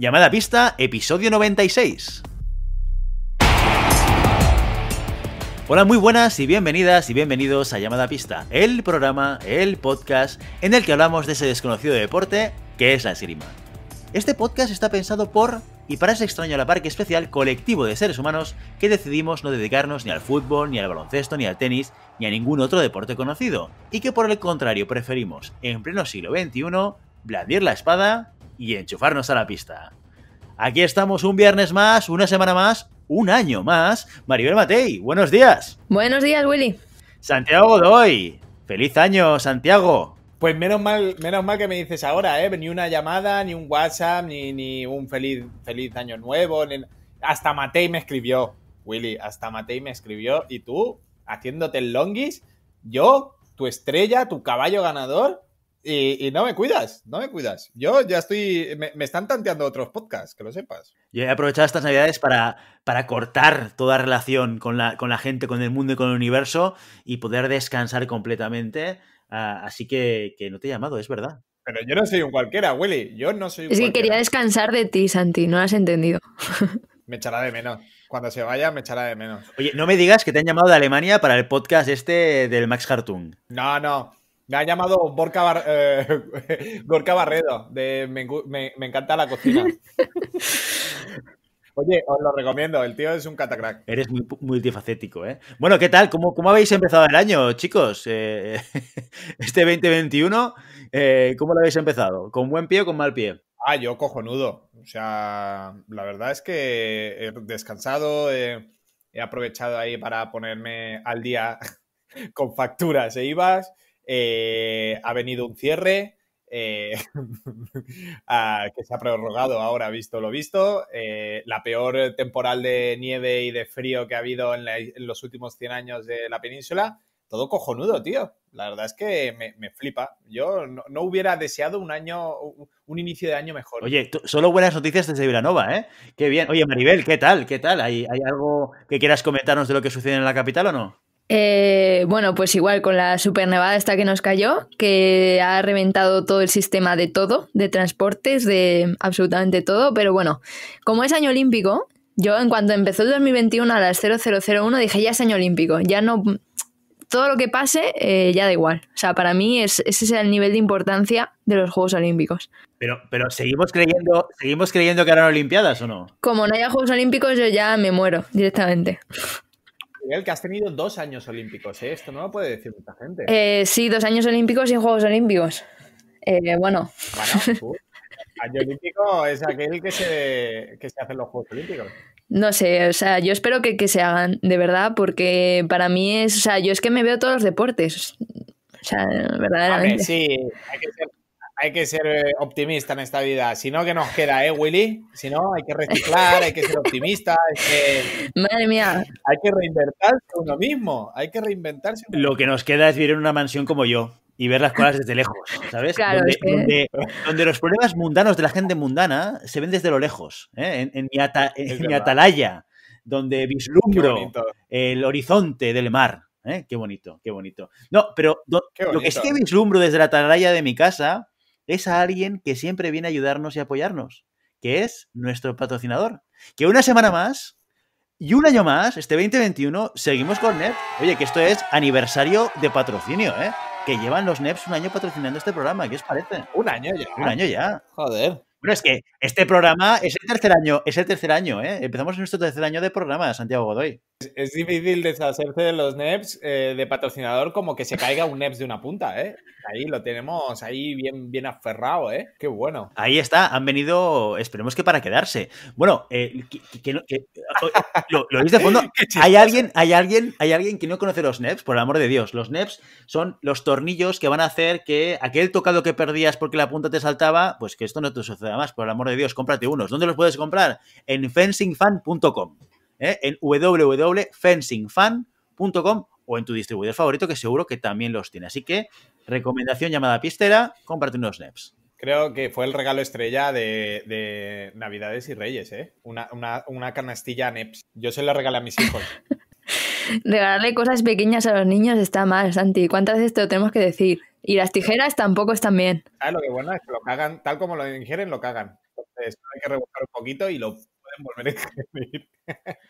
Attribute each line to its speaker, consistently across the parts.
Speaker 1: Llamada pista, episodio 96. Hola, muy buenas y bienvenidas y bienvenidos a Llamada Pista, el programa, el podcast en el que hablamos de ese desconocido deporte que es la esgrima. Este podcast está pensado por y para ese extraño a la especial colectivo de seres humanos que decidimos no dedicarnos ni al fútbol, ni al baloncesto, ni al tenis, ni a ningún otro deporte conocido, y que por el contrario preferimos, en pleno siglo XXI, blandir la espada y enchufarnos a la pista. Aquí estamos un viernes más, una semana más, un año más. Maribel Matei, buenos días. Buenos días, Willy. Santiago Doy, feliz año, Santiago. Pues menos mal, menos mal que me dices ahora,
Speaker 2: ¿eh? Ni una llamada, ni un WhatsApp, ni, un feliz, feliz año nuevo. Hasta Matei me escribió, Willy, hasta Matei me escribió. Y tú, haciéndote el longis, yo, tu estrella, tu caballo ganador, y, no me cuidas, no me cuidas. Yo ya estoy, me, están tanteando otros podcasts, que lo sepas.
Speaker 1: Yo he aprovechado estas navidades para, para cortar toda relación con la, con la gente, con el mundo y con el universo y poder descansar completamente. Ah, así que, no te he llamado, es verdad. Pero yo no soy un cualquiera, Willy. Yo no soy un Es que quería
Speaker 3: descansar de ti, Santi, no has entendido.
Speaker 1: me
Speaker 2: echará de menos. Cuando se vaya, me echará de menos.
Speaker 1: Oye, no me digas que te han llamado de Alemania para el podcast este del Max Hartung.
Speaker 2: No, no. Me ha llamado Borca eh, Barredo, de me, encanta la cocina.
Speaker 1: Oye, os lo recomiendo, el tío es un catacrack. Eres muy multifacético, ¿eh? Bueno, ¿qué tal? ¿Cómo, cómo habéis empezado el año, chicos? Eh, este 2021, eh, ¿cómo lo habéis empezado? ¿Con buen pie o con mal pie?
Speaker 2: Ah, yo cojonudo. O sea, la verdad es que he descansado, he aprovechado ahí para ponerme al día con facturas e IVAs eh, ha venido un cierre eh, que se ha prorrogado ahora, visto lo visto, eh, la peor temporal de nieve y de frío que ha habido en, los últimos 100 años de la península. Todo cojonudo, tío. La verdad es que me, flipa. Yo no, hubiera deseado un año,
Speaker 1: un inicio de año mejor. Oye, solo buenas noticias desde Vilanova, ¿eh? Qué bien. Oye, Maribel, ¿qué tal? ¿Qué tal? ¿Hay algo que quieras comentarnos de lo que sucede en la capital o no?
Speaker 3: Eh, bueno, pues igual con la supernevada esta que nos cayó, que ha reventado todo el sistema de todo, de transportes, de absolutamente todo. Pero bueno, como es año olímpico, yo en cuanto empezó el 2021 a las 0001 dije, ya es año olímpico, ya no... Todo lo que pase eh, ya da igual. O sea, para mí ese es el nivel de importancia de los Juegos Olímpicos.
Speaker 1: Pero, pero seguimos creyendo, seguimos creyendo que harán Olimpiadas o no?
Speaker 3: Como no haya Juegos Olímpicos, yo ya me muero directamente
Speaker 2: que has tenido dos años olímpicos, ¿eh? esto no lo puede decir mucha gente. Eh, sí, dos años
Speaker 3: olímpicos y Juegos Olímpicos. Eh, bueno.
Speaker 2: año olímpico es aquel que se, que se hacen los Juegos Olímpicos.
Speaker 3: No sé, o sea, yo espero que, que, se hagan, de verdad, porque para mí es, o sea, yo es que me veo todos los deportes. O sea, verdaderamente. sí,
Speaker 2: hay que ser hay que ser eh, optimista en esta vida. Si no, ¿qué nos queda, eh, Willy? Si no, hay que reciclar, hay que ser optimista. Madre mía. Hay que reinventarse uno mismo. Hay que reinventarse.
Speaker 1: Uno mismo. Lo que nos queda es vivir en una mansión como yo y ver las cosas desde lejos, ¿sabes? donde, los problemas mundanos de la gente mundana se ven desde lo lejos, ¿eh? en, mi, atalaya, donde vislumbro el horizonte del mar. ¿eh? Qué bonito, qué bonito. No, pero lo que sí que vislumbro desde la atalaya de mi casa es a alguien que siempre viene a ayudarnos y apoyarnos, que es nuestro patrocinador. Que una semana más y un año más, este 2021, seguimos con NEP. Oye, que esto es aniversario de patrocinio, ¿eh? Que llevan los NEPs un año patrocinando este programa, ¿qué os parece? Un año ya. Un año ya. Joder. Bueno, es que este programa es el tercer año, es el tercer año, ¿eh? Empezamos nuestro tercer año de programa, Santiago Godoy.
Speaker 2: Es, difícil deshacerse de los NEPs eh, de patrocinador como que se caiga un NEPs de una punta, ¿eh? Ahí lo tenemos, ahí bien, bien aferrado, ¿eh? Qué bueno.
Speaker 1: Ahí está, han venido, esperemos que para quedarse. Bueno, eh, lo, veis de fondo. ¿Hay alguien, hay, alguien, ¿Hay alguien que no conoce los NEPs? Por el amor de Dios, los NEPs son los tornillos que van a hacer que aquel tocado que perdías porque la punta te saltaba, pues que esto no te suceda además, por el amor de Dios, cómprate unos. ¿Dónde los puedes comprar? En fencingfan.com, ¿eh? en www.fencingfan.com o en tu distribuidor favorito, que seguro que también los tiene. Así que, recomendación llamada pistera, cómprate unos NEPs.
Speaker 2: Creo que fue el regalo estrella de, Navidades y Reyes, ¿eh? Una, una, una canastilla NEPs. Yo se la regalé a mis hijos.
Speaker 3: Regalarle cosas pequeñas a los niños está mal, Santi. ¿Cuántas veces te lo tenemos que decir? Y las tijeras tampoco están bien.
Speaker 2: Ah, lo que bueno es que lo cagan, tal como lo ingieren, lo cagan. Entonces hay que rebuscar un poquito y lo pueden volver a ingerir.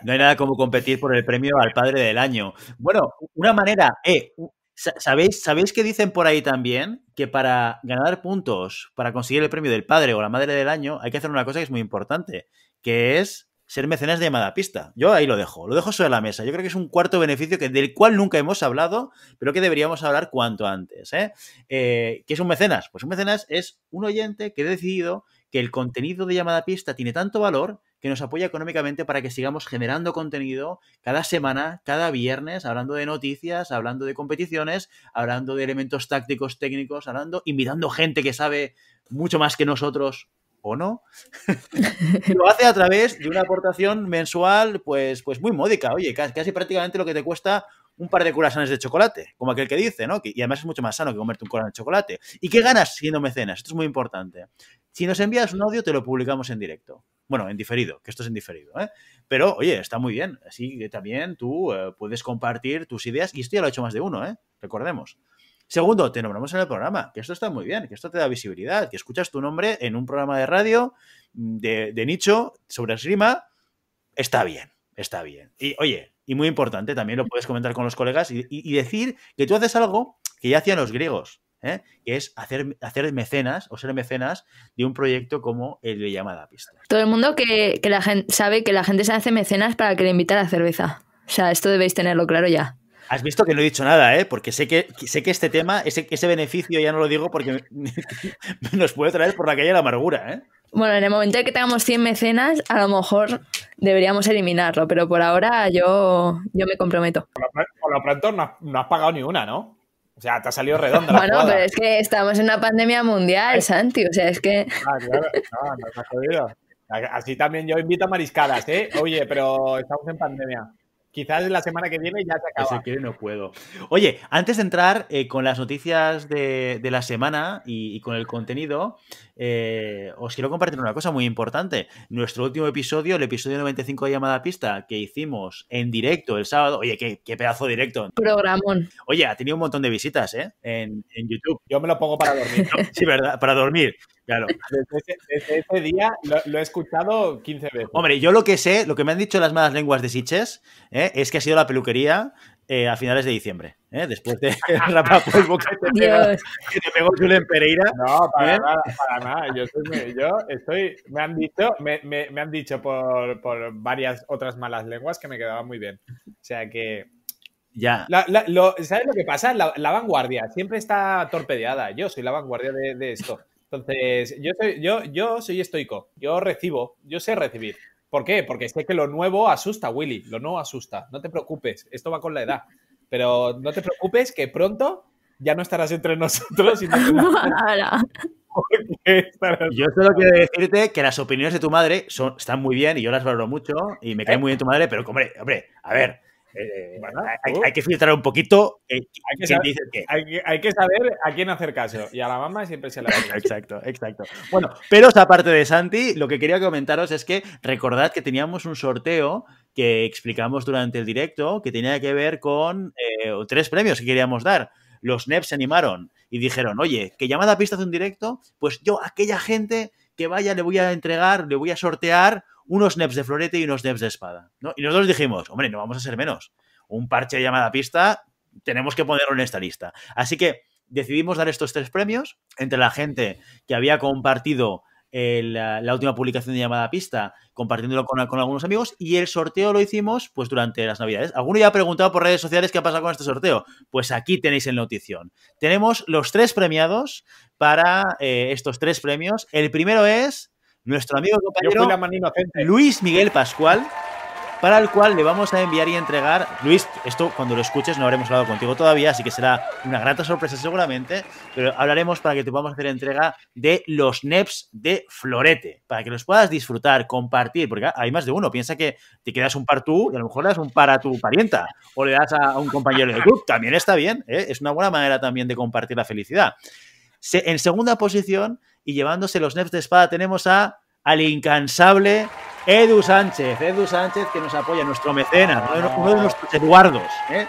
Speaker 1: No hay nada como competir por el premio al padre del año. Bueno, una manera, eh, ¿sabéis, ¿sabéis que dicen por ahí también? Que para ganar puntos, para conseguir el premio del padre o la madre del año, hay que hacer una cosa que es muy importante, que es ser mecenas de llamada pista. Yo ahí lo dejo, lo dejo sobre la mesa. Yo creo que es un cuarto beneficio que, del cual nunca hemos hablado, pero que deberíamos hablar cuanto antes. ¿eh? eh qué es un mecenas? Pues un mecenas es un oyente que ha decidido que el contenido de llamada pista tiene tanto valor que nos apoya económicamente para que sigamos generando contenido cada semana, cada viernes, hablando de noticias, hablando de competiciones, hablando de elementos tácticos, técnicos, hablando, invitando gente que sabe mucho más que nosotros o no, lo hace a través de una aportación mensual pues, pues muy módica, oye, casi, prácticamente lo que te cuesta un par de curasanes de chocolate, como aquel que dice, ¿no? y además es mucho más sano que comerte un curasán de chocolate. ¿Y qué ganas siendo mecenas? Esto es muy importante. Si nos envías un audio, te lo publicamos en directo. Bueno, en diferido, que esto es en diferido, ¿eh? Pero, oye, está muy bien. Así que también tú eh, puedes compartir tus ideas, y esto ya lo ha hecho más de uno, ¿eh? Recordemos. Segundo, te nombramos en el programa, que esto está muy bien, que esto te da visibilidad, que escuchas tu nombre en un programa de radio mm, de, nicho sobre el esgrima, está bien, está bien. Y oye, y muy importante, también lo puedes comentar con los colegas y, decir que tú haces algo que ya hacían los griegos, ¿eh? que es hacer, hacer mecenas o ser mecenas de un proyecto como el de llamada pista.
Speaker 3: Todo el mundo que, que la gente sabe que la gente se hace mecenas para que le invita a la cerveza. O sea, esto debéis tenerlo claro ya.
Speaker 1: Has visto que no he dicho nada, ¿eh? Porque sé que, sé que este tema, ese, ese beneficio ya no lo digo porque nos puede traer por la calle la amargura, ¿eh?
Speaker 3: Bueno, en el momento en que tengamos 100 mecenas, a lo mejor deberíamos eliminarlo, pero por ahora yo, yo me comprometo. Por
Speaker 1: lo, pronto no,
Speaker 2: has pagado ni una, ¿no? O sea, te ha salido redonda. bueno, pero
Speaker 3: es que estamos en una pandemia mundial, Santi. O sea, es que.
Speaker 2: Ah, claro, no, Así también yo invito a mariscadas, ¿eh? Oye, pero estamos en pandemia. Quizás la semana que viene ya se acaba.
Speaker 1: Si no puedo. Oye, antes de entrar eh, con las noticias de, la semana y, con el contenido, eh, os quiero compartir una cosa muy importante. Nuestro último episodio, el episodio 95 de Llamada Pista, que hicimos en directo el sábado. Oye, qué, pedazo directo.
Speaker 3: Programón.
Speaker 1: Oye, ha tenido un montón de visitas ¿eh? en, YouTube. Yo me lo pongo para dormir. Sí, ¿verdad? Para dormir. Claro.
Speaker 2: Desde ese, día lo, he escuchado 15 veces.
Speaker 1: Hombre, yo lo que sé, lo que me han dicho las malas lenguas de Siches, eh, es que ha sido la peluquería eh, a finales de diciembre, eh, después de que te, pegó, te Julen Pereira. No, para nada,
Speaker 2: para nada. Yo, estoy, me han dicho, me, han dicho por, varias otras malas lenguas que me quedaba muy bien. O sea que ya. ¿Sabes lo que pasa? La, vanguardia siempre está torpedeada. Yo soy la vanguardia de esto. Entonces, yo soy, yo, yo soy estoico, yo recibo, yo sé recibir. ¿Por qué? Porque sé que lo nuevo asusta, Willy, lo nuevo asusta. No te preocupes, esto va con la edad. Pero no te
Speaker 1: preocupes que pronto ya no estarás entre nosotros. Y Yo solo quiero decirte que las opiniones de tu madre son, están muy bien y yo las valoro mucho y me cae ¿Eh? muy bien tu madre, pero hombre, hombre, a ver, eh, hay, que filtrar un poquito. hay, que
Speaker 2: saber, a quién hacer caso.
Speaker 1: Y a la mamá siempre se la da. exacto, exacto. Bueno, pero aparte de Santi, lo que quería comentaros es que recordad que teníamos un sorteo que explicamos durante el directo que tenía que ver con eh, tres premios que queríamos dar. Los nev se animaron y dijeron, oye, que llamada pista de un directo, pues yo aquella gente que vaya le voy a entregar, le voy a sortear unos NEPs de florete y unos NEPs de espada. ¿no? Y nosotros dijimos, hombre, no vamos a ser menos. Un parche de llamada pista, tenemos que ponerlo en esta lista. Así que decidimos dar estos tres premios entre la gente que había compartido la, última publicación de llamada pista, compartiéndolo con, algunos amigos, y el sorteo lo hicimos pues durante las navidades. Alguno ya ha preguntado por redes sociales qué ha pasado con este sorteo. Pues aquí tenéis en notición. Tenemos los tres premiados para eh, estos tres premios. El primero es nuestro amigo compañero Luis Miguel Pascual, para el cual le vamos a enviar y entregar. Luis, esto cuando lo escuches no habremos hablado contigo todavía, así que será una grata sorpresa seguramente, pero hablaremos para que te podamos hacer entrega de los NEPs de Florete, para que los puedas disfrutar, compartir, porque hay más de uno. Piensa que te quedas un par tú y a lo mejor le das un par a tu parienta o le das a un compañero de club. También está bien, ¿eh? es una buena manera también de compartir la felicidad. en segunda posición y llevándose los nefs de espada tenemos a al incansable Edu Sánchez. Edu Sánchez que nos apoya, nuestro mecenas, uno de, ah. nuestros Eduardos. ¿eh?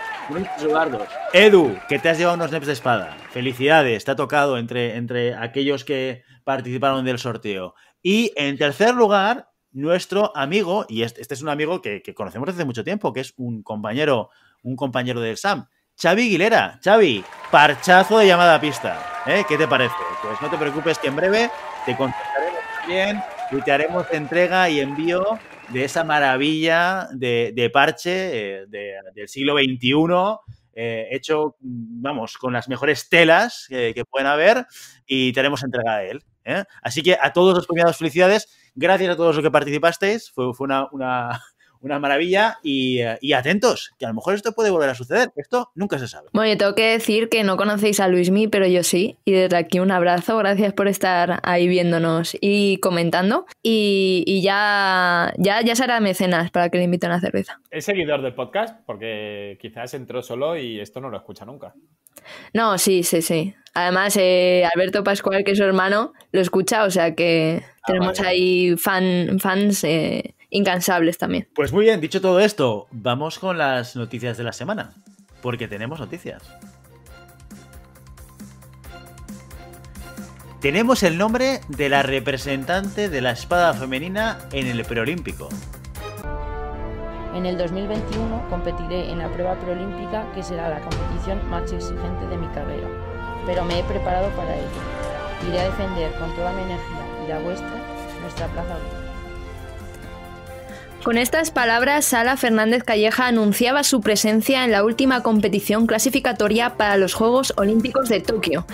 Speaker 1: Edu, que te has llevado unos nefs de espada. Felicidades, te ha tocado entre, entre aquellos que participaron del sorteo. Y en tercer lugar, nuestro amigo, y este, este es un amigo que, conocemos desde mucho tiempo, que es un compañero, un compañero del SAM, Xavi Aguilera, Xavi, parchazo de llamada a pista. ¿eh? ¿Qué te parece? Pues no te preocupes que en breve te contestaremos bien y te haremos entrega y envío de esa maravilla de, parche eh, del siglo XXI. Eh, hecho, vamos, con las mejores telas que pueden haber y te haremos entrega de él. Así que a todos los premiados, felicidades. Gracias a todos los que participasteis. Fue, una una maravilla eh, y, atentos, que a lo mejor esto puede volver a suceder. Esto nunca se sabe.
Speaker 3: Bueno, yo tengo que decir que no conocéis a Luismi, pero yo sí. Y desde aquí un abrazo. Gracias por estar ahí viéndonos y comentando. Y, ya, ya, ya será mecenas para que le inviten a cerveza.
Speaker 2: Es seguidor del podcast porque quizás entró solo y esto no lo escucha nunca.
Speaker 3: No, sí, sí, sí. Además, eh, Alberto Pascual, que es su hermano, lo escucha, o sea que ah, tenemos ahí fan, fans eh, incansables también.
Speaker 1: Pues muy bien, dicho todo esto, vamos con las noticias de la semana, porque tenemos noticias. Tenemos el nombre de la representante de la espada femenina en el preolímpico.
Speaker 3: En el 2021 competiré en la prueba preolímpica, que será la competición más exigente de mi carrera, pero me he preparado para ello. Iré a defender con toda mi energía y la vuestra nuestra plaza olímpica. Con estas palabras, Sala Fernández Calleja anunciaba su presencia en la última competición clasificatoria para los Juegos Olímpicos de Tokio.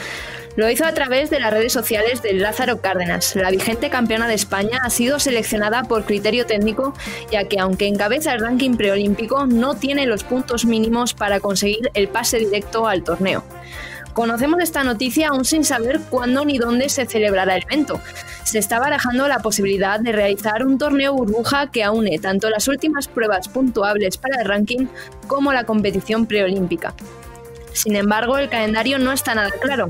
Speaker 3: Lo hizo a través de las redes sociales de Lázaro Cárdenas. La vigente campeona de España ha sido seleccionada por criterio técnico, ya que aunque encabeza el ranking preolímpico, no tiene los puntos mínimos para conseguir el pase directo al torneo. Conocemos esta noticia aún sin saber cuándo ni dónde se celebrará el evento. Se está barajando la posibilidad de realizar un torneo burbuja que aúne tanto las últimas pruebas puntuables para el ranking como la competición preolímpica. Sin embargo, el calendario no está nada claro.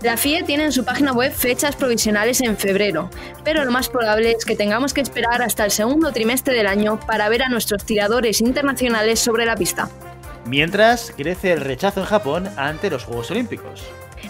Speaker 3: La FIE tiene en su página web fechas provisionales en febrero, pero lo más probable es que tengamos que esperar hasta el segundo trimestre del año para ver a nuestros tiradores internacionales sobre la pista.
Speaker 1: Mientras, crece el rechazo en Japón ante los Juegos Olímpicos.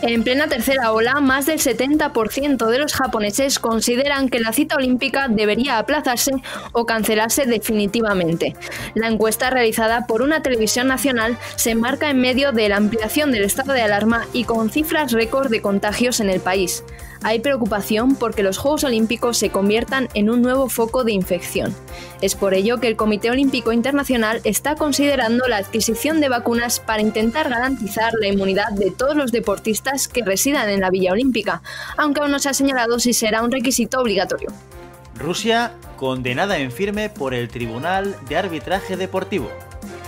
Speaker 3: En plena tercera ola, más del 70% de los japoneses consideran que la cita olímpica debería aplazarse o cancelarse definitivamente. La encuesta realizada por una televisión nacional se enmarca en medio de la ampliación del estado de alarma y con cifras récord de contagios en el país hay preocupación porque los Juegos Olímpicos se conviertan en un nuevo foco de infección. Es por ello que el Comité Olímpico Internacional está considerando la adquisición de vacunas para intentar garantizar la inmunidad de todos los deportistas que residan en la Villa Olímpica, aunque aún no se ha señalado si será un requisito obligatorio.
Speaker 1: Rusia condenada en firme por el Tribunal de Arbitraje Deportivo.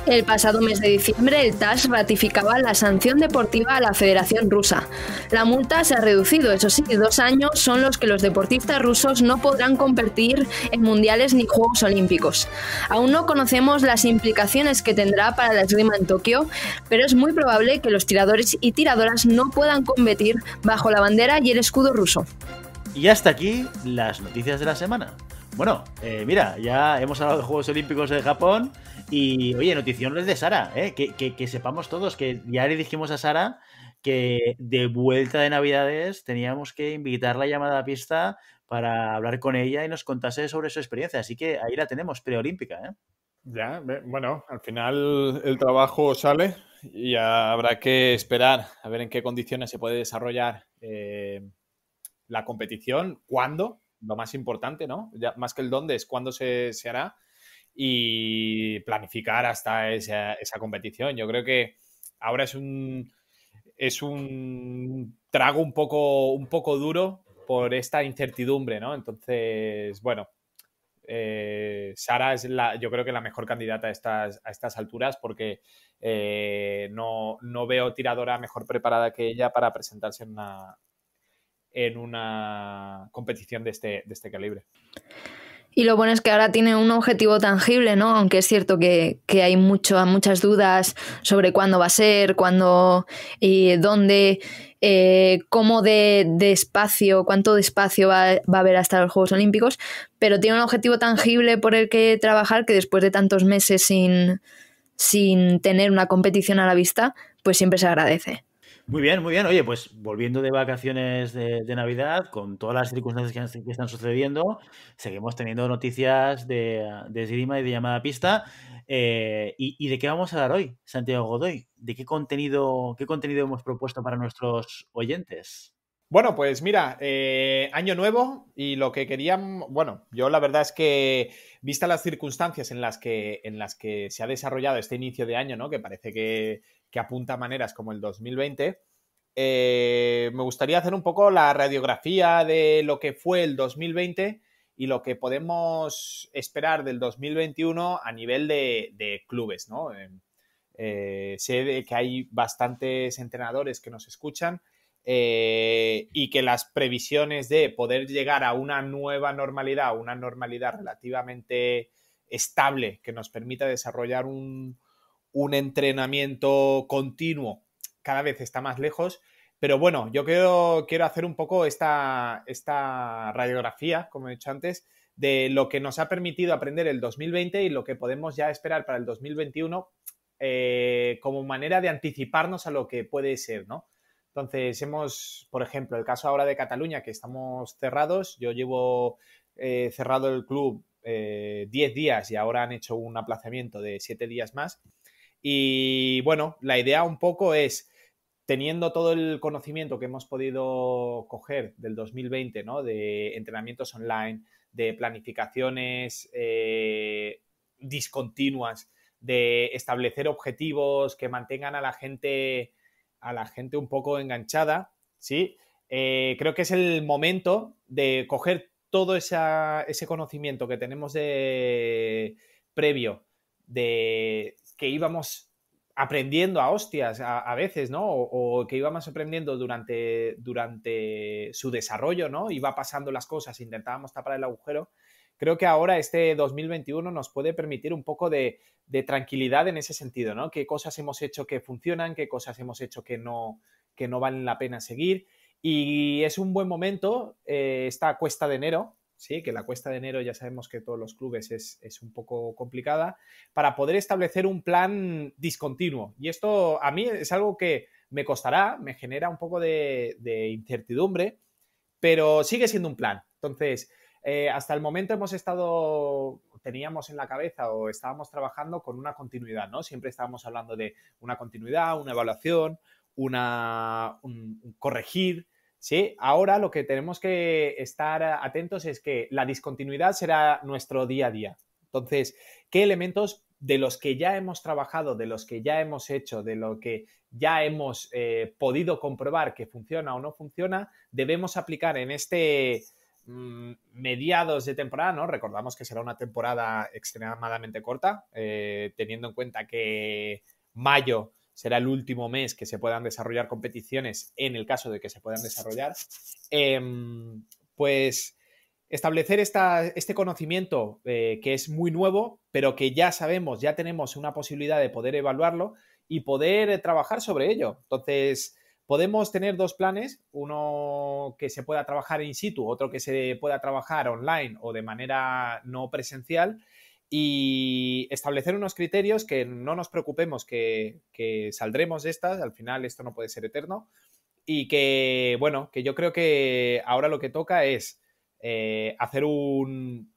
Speaker 3: El pasado mes de diciembre, el TAS ratificaba la sanción deportiva a la Federación Rusa. La multa se ha reducido, eso sí, dos años son los que los deportistas rusos no podrán competir en mundiales ni Juegos Olímpicos. Aún no conocemos las implicaciones que tendrá para la esgrima en Tokio, pero es muy probable que los tiradores y tiradoras no puedan competir bajo la bandera y el escudo ruso.
Speaker 1: Y hasta aquí las noticias de la semana. Bueno, eh, mira, ya hemos hablado de Juegos Olímpicos de Japón y, oye, noticiones de Sara, eh, que, sepamos todos que ya le dijimos a Sara que de vuelta de Navidades teníamos que invitarla a llamada a pista para hablar con ella y nos contase sobre su experiencia. Así que ahí la tenemos, preolímpica. Eh. Ya, bueno,
Speaker 2: al final el trabajo sale y habrá que esperar a ver en qué condiciones se puede desarrollar la competición, cuándo lo más importante, ¿no? Ya, más que el dónde es cuándo se, hará y planificar hasta esa, esa, competición. Yo creo que ahora es un, es un trago un poco, un poco duro por esta incertidumbre, ¿no? Entonces, bueno, eh, Sara es la, yo creo que la mejor candidata a estas, a estas alturas porque eh, no, no, veo tiradora mejor preparada que ella para presentarse en una, en una competición este, de este, calibre.
Speaker 3: Y lo bueno es que ahora tiene un objetivo tangible, ¿no? Aunque es cierto que, hay mucho, muchas dudas sobre cuándo va a ser, cuándo y dónde, eh, cómo de, espacio, cuánto de espacio va, va, a haber hasta los Juegos Olímpicos, pero tiene un objetivo tangible por el que trabajar que después de tantos meses sin, sin tener una competición a la vista, pues siempre se agradece.
Speaker 1: Muy bien, muy bien. Oye, pues volviendo de vacaciones de, Navidad, con todas las circunstancias que, están sucediendo, seguimos teniendo noticias de, de Esgrima y de llamada pista. Eh, y, de qué vamos a hablar hoy, Santiago Godoy? ¿De qué contenido, qué contenido hemos propuesto para nuestros oyentes? Bueno, pues mira, eh,
Speaker 2: año nuevo y lo que querían, bueno, yo la verdad es que, vista las circunstancias en las que, en las que se ha desarrollado este inicio de año, ¿no? Que parece que, que apunta a maneras como el 2020, eh, me gustaría hacer un poco la radiografía de lo que fue el 2020 y lo que podemos esperar del 2021 a nivel de, clubes, ¿no? Eh, eh, sé que hay bastantes entrenadores que nos escuchan y que las previsiones de poder llegar a una nueva normalidad, una normalidad relativamente estable que nos permita desarrollar un, un entrenamiento continuo cada vez está más lejos. Pero bueno, yo quiero, quiero hacer un poco esta, esta radiografía, como he dicho antes, de lo que nos ha permitido aprender el 2020 y lo que podemos ya esperar para el 2021 eh, como manera de anticiparnos a lo que puede ser, ¿no? Entonces, hemos, por ejemplo, el caso ahora de Cataluña, que estamos cerrados. Yo llevo eh, cerrado el club 10 eh, días y ahora han hecho un aplazamiento de 7 días más. Y bueno, la idea un poco es, teniendo todo el conocimiento que hemos podido coger del 2020, ¿no? De entrenamientos online, de planificaciones eh, discontinuas, de establecer objetivos que mantengan a la gente, a la gente un poco enganchada, ¿sí? Eh, creo que es el momento de coger todo ese conocimiento que tenemos de previo de que íbamos aprendiendo a hostias a, veces, ¿no? O, que íbamos aprendiendo durante, durante su desarrollo, ¿no? Iba pasando las cosas, intentábamos tapar el agujero. Creo que ahora este 2021 nos puede permitir un poco de, tranquilidad en ese sentido, ¿no? Qué cosas hemos hecho que funcionan, qué cosas hemos hecho que no, que no valen la pena seguir. Y es un buen momento, eh, esta cuesta de enero, ¿sí? que la cuesta de enero ya sabemos que todos los clubes es, un poco complicada, para poder establecer un plan discontinuo. Y esto a mí es algo que me costará, me genera un poco de, incertidumbre, pero sigue siendo un plan. Entonces, eh, hasta el momento hemos estado, teníamos en la cabeza o estábamos trabajando con una continuidad, ¿no? Siempre estábamos hablando de una continuidad, una evaluación, una, un corregir, ¿sí? Ahora lo que tenemos que estar atentos es que la discontinuidad será nuestro día a día. Entonces, ¿qué elementos de los que ya hemos trabajado, de los que ya hemos hecho, de lo que ya hemos eh, podido comprobar que funciona o no funciona, debemos aplicar en este mm, mediados de temporada, ¿no? Recordamos que será una temporada extremadamente corta, eh, teniendo en cuenta que mayo será el último mes que se puedan desarrollar competiciones en el caso de que se puedan desarrollar, em, pues establecer este conocimiento eh, que es muy nuevo, pero que ya sabemos, ya tenemos una posibilidad de poder evaluarlo y poder trabajar sobre ello. Entonces, podemos tener dos planes, uno que se pueda trabajar in situ, otro que se pueda trabajar online o de manera no presencial y establecer unos criterios que no nos preocupemos que, saldremos de estas, al final esto no puede ser eterno, y que, bueno, que yo creo que ahora lo que toca es eh, hacer un,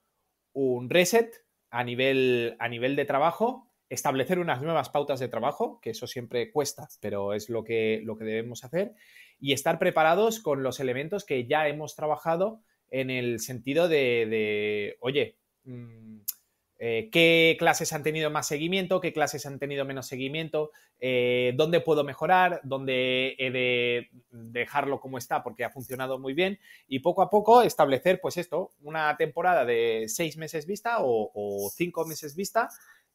Speaker 2: reset a nivel, a nivel de trabajo, establecer unas nuevas pautas de trabajo, que eso siempre cuesta, pero es lo que, lo que debemos hacer, y estar preparados con los elementos que ya hemos trabajado en el sentido de, oye, mm, eh, qué clases han tenido más seguimiento, qué clases han tenido menos seguimiento, eh, dónde puedo mejorar, dónde he de dejarlo como está porque ha funcionado muy bien y poco a poco establecer pues esto, una temporada de seis meses vista o, cinco meses vista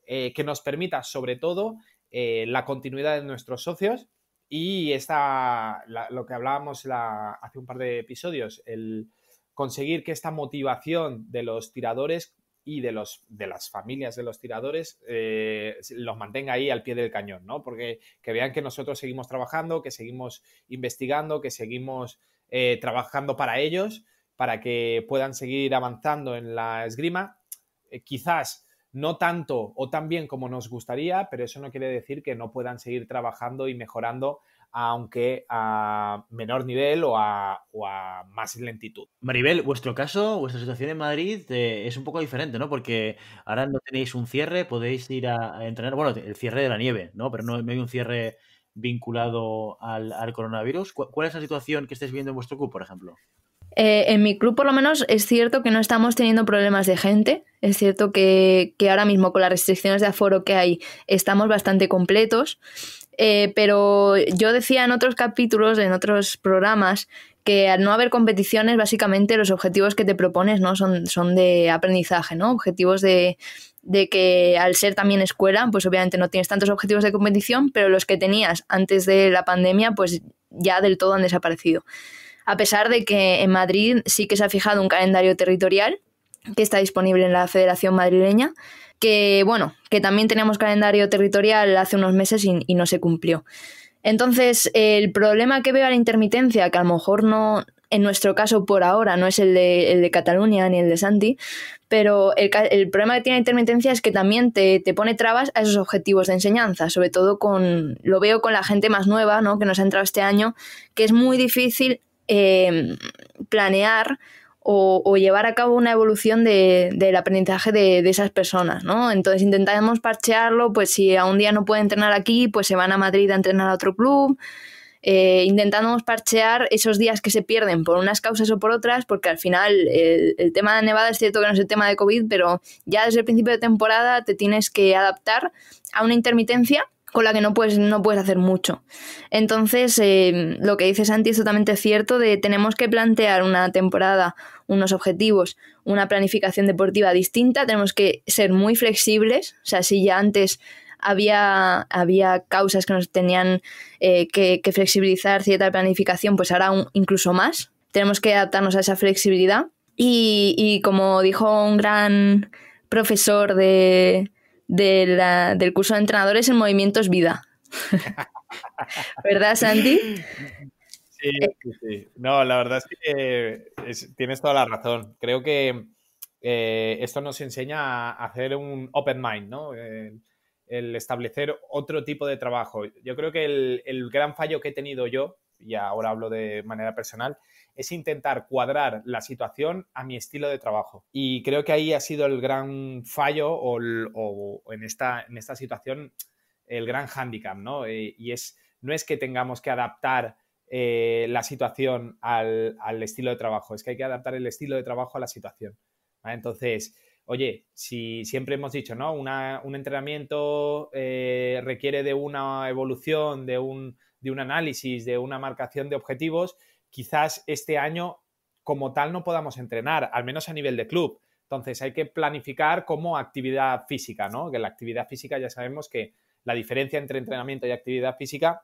Speaker 2: eh, que nos permita sobre todo la continuidad de nuestros socios y esta, lo que hablábamos hace un par de episodios, el conseguir que esta motivación de los tiradores y de, los, de las familias de los tiradores eh, los mantenga ahí al pie del cañón, ¿no? Porque que vean que nosotros seguimos trabajando, que seguimos investigando, que seguimos eh, trabajando para ellos, para que puedan seguir avanzando en la esgrima. Eh, quizás no tanto o tan bien como nos gustaría, pero eso no quiere decir que no puedan seguir trabajando y mejorando aunque a menor nivel o a, más lentitud.
Speaker 1: Maribel, vuestro caso, vuestra situación en Madrid eh, es un poco diferente, ¿no? Porque ahora no tenéis un cierre, podéis ir a, entrenar, bueno, el cierre de la nieve, ¿no? Pero no, hay un cierre vinculado al, coronavirus. ¿Cuál, es la situación que estáis viendo en vuestro club, por ejemplo?
Speaker 3: Eh, en mi club, por lo menos, es cierto que no estamos teniendo problemas de gente. Es cierto que ahora mismo, con las restricciones de aforo que hay, estamos bastante completos. Eh, pero yo decía en otros capítulos, en otros programas, que al no haber competiciones, básicamente los objetivos que te propones ¿no? son, de aprendizaje, ¿no? Objetivos de que al ser también escuela, pues obviamente no tienes tantos objetivos de competición, pero los que tenías antes de la pandemia, pues ya del todo han desaparecido. A pesar de que en Madrid sí que se ha fijado un calendario territorial que está disponible en la Federación Madrileña, que bueno, que también teníamos calendario territorial hace unos meses y, no se cumplió. Entonces, el problema que veo a la intermitencia, que a lo mejor no, en nuestro caso por ahora, no es el de, el de Cataluña ni el de Santi, pero el, problema que tiene la intermitencia es que también te, pone trabas a esos objetivos de enseñanza, sobre todo con, lo veo con la gente más nueva, ¿no? que nos ha entrado este año, que es muy difícil eh, planear o, llevar a cabo una evolución de, del aprendizaje de, esas personas, ¿no? Entonces intentamos parchearlo, pues si a un día no pueden entrenar aquí, pues se van a Madrid a entrenar a otro club. Eh, intentamos parchear esos días que se pierden por unas causas o por otras, porque al final el, el, tema de Nevada es cierto que no es el tema de COVID, pero ya desde el principio de temporada te tienes que adaptar a una intermitencia con la que no puedes, no puedes hacer mucho. Entonces, em, lo que dice Santi es totalmente cierto de tenemos que plantear una temporada, unos objetivos, una planificación deportiva distinta, tenemos que ser muy flexibles, o sea, si ya antes había, había causas que nos tenían eh, que, flexibilizar cierta planificación, pues ahora incluso más, tenemos que adaptarnos a esa flexibilidad. Y, y como dijo un gran profesor de, del curso de entrenadores en Movimientos Vida. ¿Verdad, Sandy
Speaker 2: Sí, sí, sí. No, la verdad es que eh, tienes toda la razón. Creo que eh, esto nos enseña a hacer un open mind, ¿no? El, establecer otro tipo de trabajo. Yo creo que el gran fallo que he tenido yo y ahora hablo de manera personal, es intentar cuadrar la situación a mi estilo de trabajo. Y creo que ahí ha sido el gran fallo o, en, esta, en esta situación el gran hándicap, ¿no? Eh, y es, no es que tengamos que adaptar eh, la situación al, estilo de trabajo, es que hay que adaptar el estilo de trabajo a la situación. Entonces, oye, si siempre hemos dicho, ¿no? un entrenamiento eh, requiere de una evolución, de un de un análisis, de una marcación de objetivos, quizás este año como tal no podamos entrenar, al menos a nivel de club. Entonces hay que planificar como actividad física, ¿no? Que la actividad física ya sabemos que la diferencia entre entrenamiento y actividad física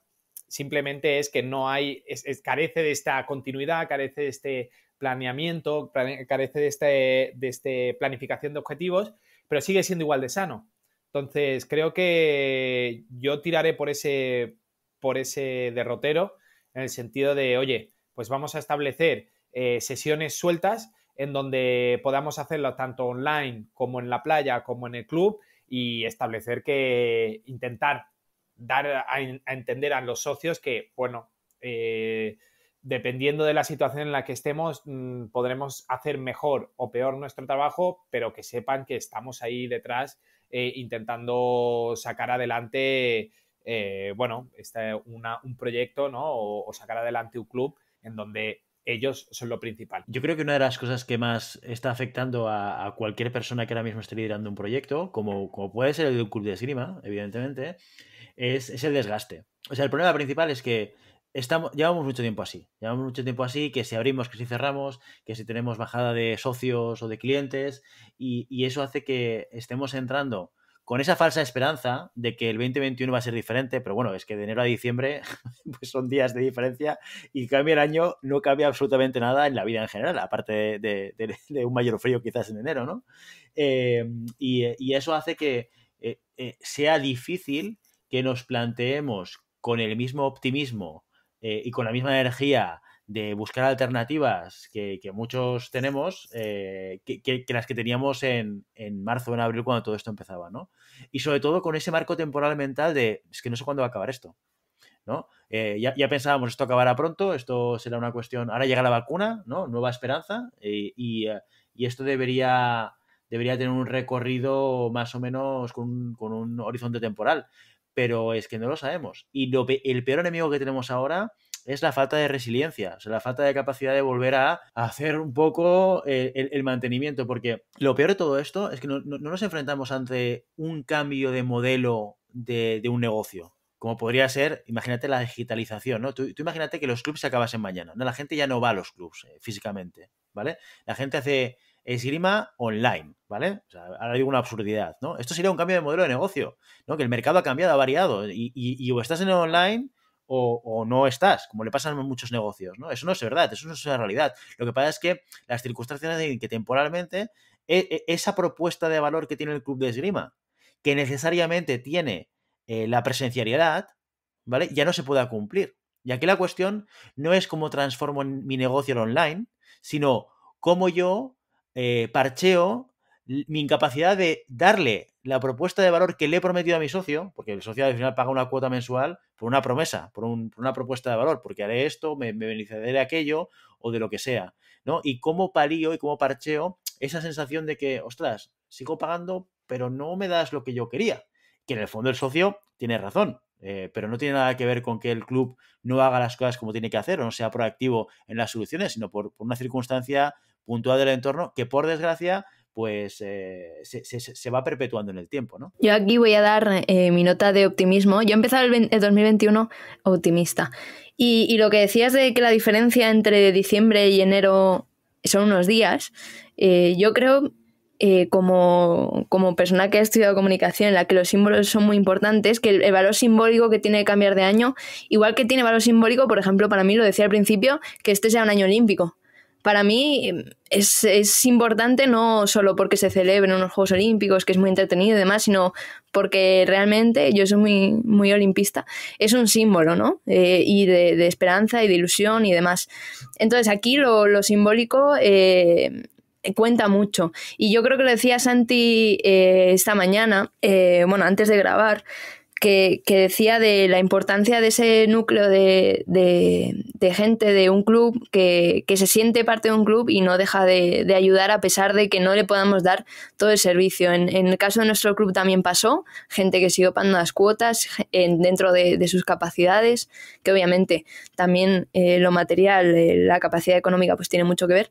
Speaker 2: simplemente es que no hay, carece de esta continuidad, carece de este planeamiento, carece de, este, de este planificación de objetivos, pero sigue siendo igual de sano. Entonces creo que yo tiraré por ese, por ese derrotero, en el sentido de, oye, pues vamos a establecer eh, sesiones sueltas en donde podamos hacerlo tanto online como en la playa, como en el club, y establecer que intentar dar a, entender a los socios que, bueno, eh, dependiendo de la situación en la que estemos, mm, podremos hacer mejor o peor nuestro trabajo, pero que sepan que estamos ahí detrás eh, intentando sacar adelante eh, bueno, este, un proyecto ¿no? o, sacar adelante un club en donde ellos son lo principal.
Speaker 1: Yo creo que una de las cosas que más está afectando a, cualquier persona que ahora mismo esté liderando un proyecto, como, puede ser el club de esgrima, evidentemente, es, el desgaste. O sea, el problema principal es que estamos, llevamos mucho tiempo así. Llevamos mucho tiempo así, que si abrimos, que si cerramos, que si tenemos bajada de socios o de clientes, y eso hace que estemos entrando con esa falsa esperanza de que el 2021 va a ser diferente, pero bueno, es que de enero a diciembre pues son días de diferencia y cambia el año, no cambia absolutamente nada en la vida en general, aparte de, un mayor frío quizás en enero, ¿no? Em, y, eso hace que eh, eh, sea difícil que nos planteemos con el mismo optimismo eh, y con la misma energía de buscar alternativas que, muchos tenemos, eh, que, las que teníamos en, en, marzo, en abril, cuando todo esto empezaba, ¿no? Y sobre todo con ese marco temporal mental de, es que no sé cuándo va a acabar esto, ¿no? Eh, ya, ya, pensábamos, esto acabará pronto, esto será una cuestión, ahora llega la vacuna, ¿no? Nueva esperanza, eh, y, esto debería, debería tener un recorrido más o menos con, con un horizonte temporal, pero es que no lo sabemos. Y lo, el peor enemigo que tenemos ahora es la falta de resiliencia, o sea, la falta de capacidad de volver a, hacer un poco eh, el, mantenimiento, porque lo peor de todo esto es que no, nos enfrentamos ante un cambio de modelo de, un negocio como podría ser, imagínate la digitalización, ¿no? Tú, imagínate que los clubs se acabasen mañana, ¿no? La gente ya no va a los clubs eh, físicamente, ¿vale? La gente hace esgrima online, ¿vale? ahora digo una absurdidad, ¿no? Esto sería un cambio de modelo de negocio, ¿no? Que el mercado ha cambiado, ha variado, y, y o estás en el online o, no estás, como le pasa a muchos negocios, ¿no? Eso no es verdad, eso no es la realidad. Lo que pasa es que las circunstancias en que temporalmente e, e, esa propuesta de valor que tiene el club de esgrima, que necesariamente tiene eh, la presencialidad, ¿vale? Ya no se pueda cumplir. Y aquí la cuestión no es cómo transformo mi negocio online, sino cómo yo eh, parcheo mi incapacidad de darle la propuesta de valor que le he prometido a mi socio, porque el socio al final paga una cuota mensual por una promesa, por, una propuesta de valor, porque haré esto, me, beneficiaré de aquello o de lo que sea, ¿no? Y cómo palío y cómo parcheo esa sensación de que, ostras, sigo pagando, pero no me das lo que yo quería. Que en el fondo el socio tiene razón, eh, pero no tiene nada que ver con que el club no haga las cosas como tiene que hacer o no sea proactivo en las soluciones, sino por una circunstancia puntual del entorno que, por desgracia, pues eh, se, va perpetuando en el tiempo, ¿no?
Speaker 3: Yo aquí voy a dar eh, mi nota de optimismo. Yo he empezado el, 2021 optimista. Y, lo que decías de que la diferencia entre diciembre y enero son unos días, eh, yo creo, como, como, persona que ha estudiado comunicación, en la que los símbolos son muy importantes, que el, valor simbólico que tiene cambiar de año, igual que tiene valor simbólico, por ejemplo, para mí lo decía al principio, que este sea un año olímpico para mí em, es, importante no solo porque se celebren unos Juegos Olímpicos, que es muy entretenido y demás, sino porque realmente yo soy muy, muy olimpista, es un símbolo, ¿no? Eh, y de, esperanza y de ilusión y demás. Entonces aquí lo, simbólico... Eh, cuenta mucho. Y yo creo que lo decía Santi eh, esta mañana, bueno, antes de grabar, que, decía de la importancia de ese núcleo de, de, gente de un club que, se siente parte de un club y no deja de, ayudar a pesar de que no le podamos dar todo el servicio. En, el caso de nuestro club también pasó, gente que siguió pagando las cuotas dentro de, sus capacidades, que obviamente también eh, lo material, eh, la capacidad económica pues tiene mucho que ver,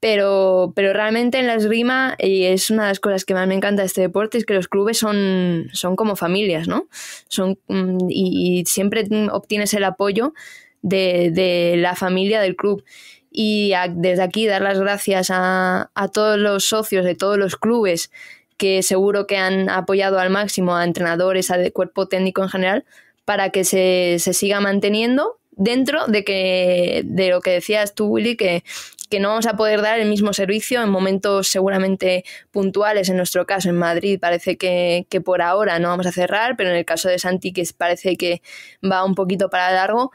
Speaker 3: pero, pero realmente en la esgrima, y es una de las cosas que más me encanta de este deporte, es que los clubes son, son como familias, ¿no? Son, mm, y, siempre obtienes el apoyo de, de, la familia del club. Y desde aquí dar las gracias a, a todos los socios de todos los clubes que seguro que han apoyado al máximo a entrenadores, al cuerpo técnico en general, para que se siga manteniendo dentro de que de lo que decías tú, Willy, que, que no vamos a poder dar el mismo servicio en momentos seguramente puntuales, en nuestro caso en Madrid parece que, que por ahora no vamos a cerrar, pero en el caso de Santi que parece que va un poquito para largo,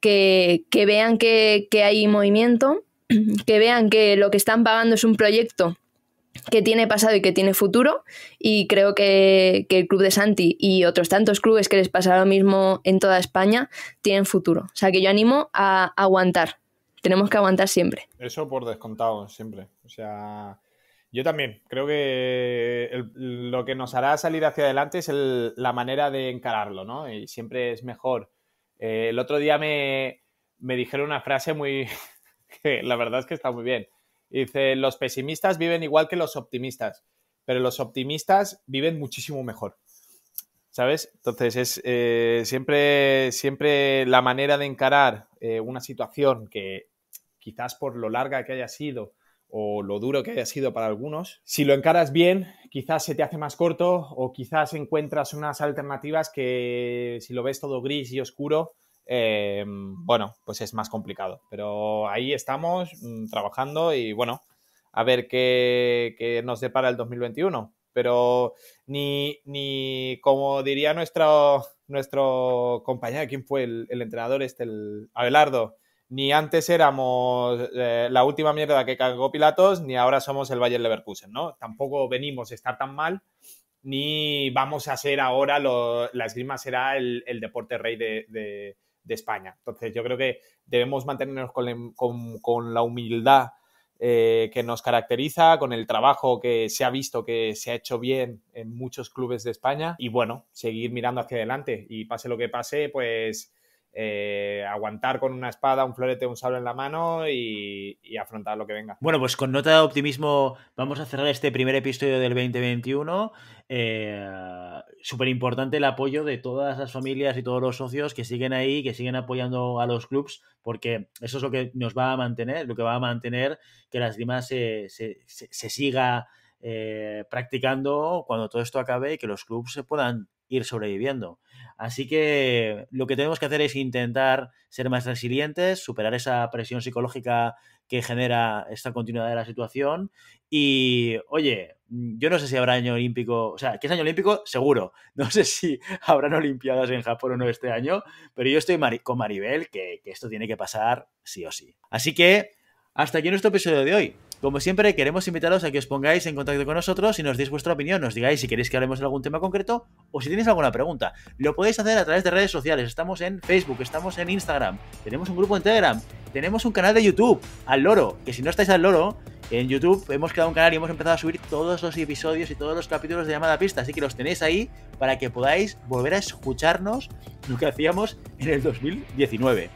Speaker 3: que, que vean que, que hay movimiento, que vean que lo que están pagando es un proyecto que tiene pasado y que tiene futuro. Y creo que, el club de Santi y otros tantos clubes que les pasa lo mismo en toda España tienen futuro. O sea que yo animo a aguantar. Tenemos que aguantar siempre.
Speaker 2: Eso por descontado, siempre. O sea, yo también. Creo que lo que nos hará salir hacia adelante es la manera de encararlo, ¿no? Y siempre es mejor. Eh, el otro día me, me dijeron una frase muy. que la verdad es que está muy bien Dice, los pesimistas viven igual que los optimistas, pero los optimistas viven muchísimo mejor. ¿Sabes? Entonces es eh, siempre, siempre la manera de encarar eh, una situación que quizás por lo larga que haya sido o lo duro que haya sido para algunos, si lo encaras bien, quizás se te hace más corto o quizás encuentras unas alternativas que si lo ves todo gris y oscuro, eh, bueno, pues es más complicado. Pero ahí estamos mm, trabajando y bueno, a ver qué, nos depara el 2021. Pero ni, ni como diría nuestro, nuestro compañero, ¿quién fue el, entrenador este? El Abelardo. Ni antes éramos eh, la última mierda que cagó Pilatos, ni ahora somos el Bayern Leverkusen, ¿no? Tampoco venimos a estar tan mal, ni vamos a ser ahora, la esgrima será el, deporte rey de de España. Entonces yo creo que debemos mantenernos con, la humildad eh, que nos caracteriza, con el trabajo que se ha visto que se ha hecho bien en muchos clubes de España y bueno, seguir mirando hacia adelante y pase lo que pase, pues eh, aguantar con una espada, un florete, un sable en la mano y, afrontar lo que venga.
Speaker 1: Bueno, pues con nota de optimismo vamos a cerrar este primer episodio del 2021. Eh, Súper importante el apoyo de todas las familias y todos los socios que siguen ahí, que siguen apoyando a los clubs, porque eso es lo que nos va a mantener, lo que va a mantener que las demás se, siga eh, practicando cuando todo esto acabe y que los clubes se puedan ir sobreviviendo. Así que lo que tenemos que hacer es intentar ser más resilientes, superar esa presión psicológica que genera esta continuidad de la situación y, oye, mm, yo no sé si habrá año olímpico, o sea, que es año olímpico, seguro. No sé si habrán olimpiadas en Japón o no este año, pero yo estoy con Maribel, que, que esto tiene que pasar sí o sí. Así que, hasta aquí nuestro episodio de hoy. Como siempre, queremos invitaros a que os pongáis en contacto con nosotros y nos deis vuestra opinión, nos digáis si queréis que hablemos de algún tema concreto o si tenéis alguna pregunta. Lo podéis hacer a través de redes sociales, estamos en Facebook, estamos en Instagram, tenemos un grupo en Telegram, tenemos un canal de YouTube, al loro, que si no estáis al loro, en YouTube hemos creado un canal y hemos empezado a subir todos los episodios y todos los capítulos de llamada pista, así que los tenéis ahí para que podáis volver a escucharnos lo que hacíamos en el 2019.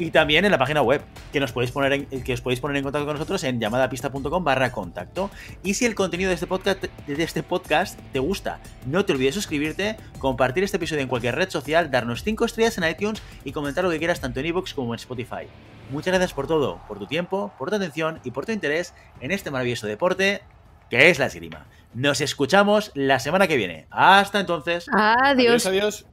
Speaker 1: Y también en la página web, que, nos podéis poner en, que os podéis poner en contacto con nosotros en llamadapista.com barra contacto. Y si el contenido de este, podcast, de este podcast te gusta, no te olvides suscribirte, compartir este episodio en cualquier red social, darnos 5 estrellas en iTunes y comentar lo que quieras tanto en iVoox como en Spotify. Muchas gracias por todo, por tu tiempo, por tu atención y por tu interés en este maravilloso deporte que es la esgrima. Nos escuchamos la semana que viene. Hasta entonces. Adiós. adiós.